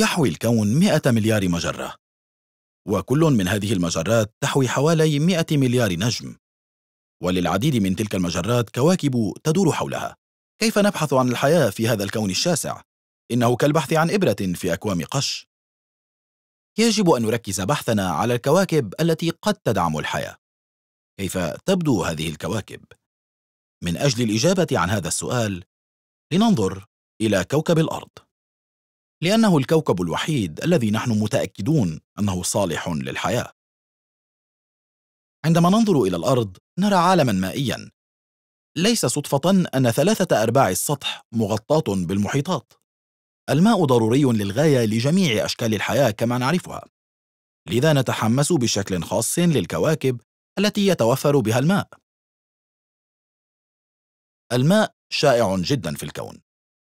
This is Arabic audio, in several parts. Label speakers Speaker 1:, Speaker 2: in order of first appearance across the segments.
Speaker 1: يحوي الكون 100 مليار مجرة وكل من هذه المجرات تحوي حوالي 100 مليار نجم وللعديد من تلك المجرات كواكب تدور حولها كيف نبحث عن الحياة في هذا الكون الشاسع؟ إنه كالبحث عن إبرة في أكوام قش يجب أن نركز بحثنا على الكواكب التي قد تدعم الحياة كيف تبدو هذه الكواكب؟ من أجل الإجابة عن هذا السؤال لننظر إلى كوكب الأرض لأنه الكوكب الوحيد الذي نحن متأكدون أنه صالح للحياة. عندما ننظر إلى الأرض نرى عالما مائيا. ليس صدفة أن ثلاثة أرباع السطح مغطاة بالمحيطات. الماء ضروري للغاية لجميع أشكال الحياة كما نعرفها. لذا نتحمس بشكل خاص للكواكب التي يتوفر بها الماء. الماء شائع جدا في الكون،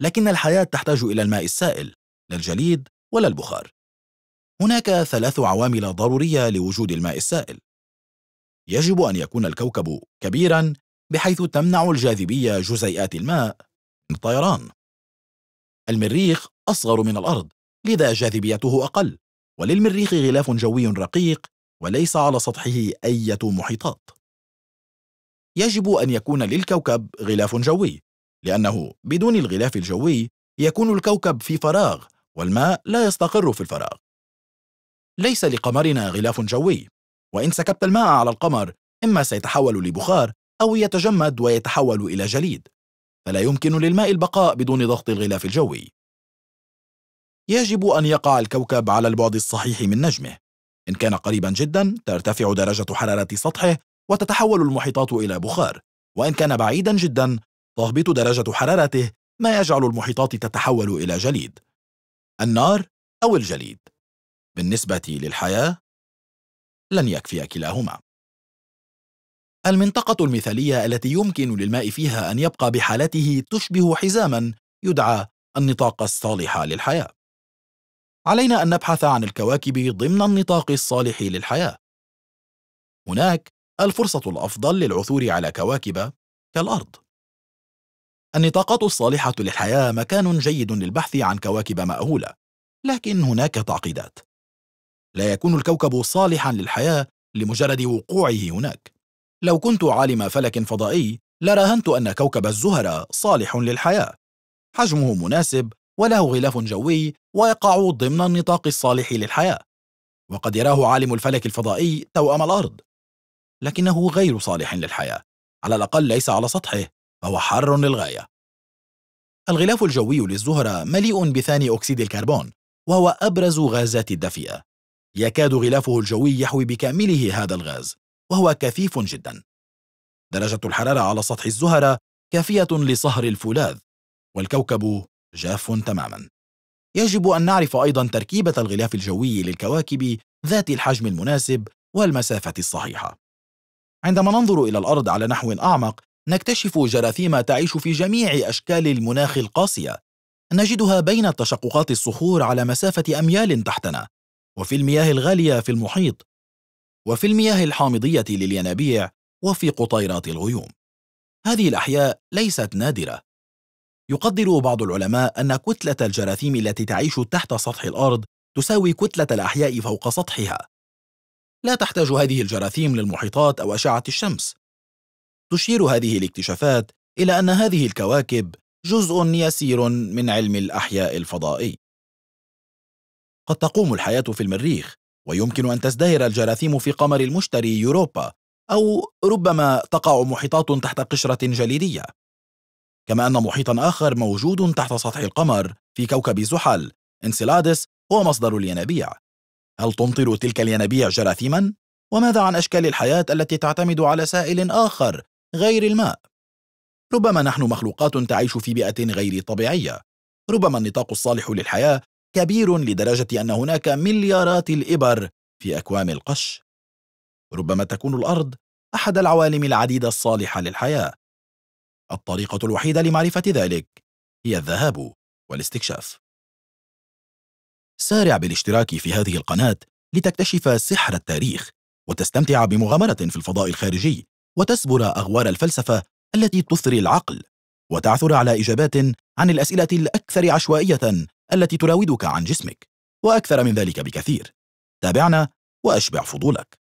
Speaker 1: لكن الحياة تحتاج إلى الماء السائل لا الجليد ولا البخار هناك ثلاث عوامل ضرورية لوجود الماء السائل يجب أن يكون الكوكب كبيرا بحيث تمنع الجاذبية جزيئات الماء من الطيران المريخ أصغر من الأرض لذا جاذبيته أقل وللمريخ غلاف جوي رقيق وليس على سطحه أية محيطات يجب أن يكون للكوكب غلاف جوي لأنه بدون الغلاف الجوي يكون الكوكب في فراغ والماء لا يستقر في الفراغ ليس لقمرنا غلاف جوي وإن سكبت الماء على القمر إما سيتحول لبخار أو يتجمد ويتحول إلى جليد فلا يمكن للماء البقاء بدون ضغط الغلاف الجوي يجب أن يقع الكوكب على البعد الصحيح من نجمه إن كان قريبا جدا ترتفع درجة حرارة سطحه وتتحول المحيطات إلى بخار وإن كان بعيدا جدا تهبط درجة حرارته ما يجعل المحيطات تتحول إلى جليد النار أو الجليد بالنسبة للحياة لن يكفي كلاهما المنطقة المثالية التي يمكن للماء فيها أن يبقى بحالته تشبه حزاما يدعى النطاق الصالح للحياة علينا أن نبحث عن الكواكب ضمن النطاق الصالح للحياة هناك الفرصة الأفضل للعثور على كواكب كالأرض النطاقات الصالحة للحياة مكان جيد للبحث عن كواكب مأهولة لكن هناك تعقيدات لا يكون الكوكب صالحا للحياة لمجرد وقوعه هناك لو كنت عالم فلك فضائي لراهنت أن كوكب الزهرة صالح للحياة حجمه مناسب وله غلاف جوي ويقع ضمن النطاق الصالح للحياة وقد يراه عالم الفلك الفضائي توأم الأرض لكنه غير صالح للحياة على الأقل ليس على سطحه فهو حار للغاية الغلاف الجوي للزهرة مليء بثاني أكسيد الكربون وهو أبرز غازات الدفيئة يكاد غلافه الجوي يحوي بكامله هذا الغاز وهو كثيف جدا درجة الحرارة على سطح الزهرة كافية لصهر الفولاذ والكوكب جاف تماما يجب أن نعرف أيضا تركيبة الغلاف الجوي للكواكب ذات الحجم المناسب والمسافة الصحيحة عندما ننظر إلى الأرض على نحو أعمق نكتشف جراثيم تعيش في جميع أشكال المناخ القاسية نجدها بين تشققات الصخور على مسافة أميال تحتنا وفي المياه الغالية في المحيط وفي المياه الحامضية للينابيع وفي قطيرات الغيوم هذه الأحياء ليست نادرة يقدر بعض العلماء أن كتلة الجراثيم التي تعيش تحت سطح الأرض تساوي كتلة الأحياء فوق سطحها لا تحتاج هذه الجراثيم للمحيطات أو أشعة الشمس تشير هذه الاكتشافات إلى أن هذه الكواكب جزء يسير من علم الأحياء الفضائي. قد تقوم الحياة في المريخ، ويمكن أن تزدهر الجراثيم في قمر المشتري يوروبا، أو ربما تقع محيطات تحت قشرة جليدية. كما أن محيطا آخر موجود تحت سطح القمر في كوكب زحل، انسيلادس هو مصدر الينابيع. هل تمطر تلك الينابيع جراثيما؟ وماذا عن أشكال الحياة التي تعتمد على سائل آخر غير الماء ربما نحن مخلوقات تعيش في بيئة غير طبيعية ربما النطاق الصالح للحياة كبير لدرجة أن هناك مليارات الإبر في أكوام القش ربما تكون الأرض أحد العوالم العديدة الصالحة للحياة الطريقة الوحيدة لمعرفة ذلك هي الذهاب والاستكشاف سارع بالاشتراك في هذه القناة لتكتشف سحر التاريخ وتستمتع بمغامرة في الفضاء الخارجي وتسبر أغوار الفلسفة التي تثري العقل وتعثر على إجابات عن الأسئلة الأكثر عشوائية التي تراودك عن جسمك وأكثر من ذلك بكثير تابعنا وأشبع فضولك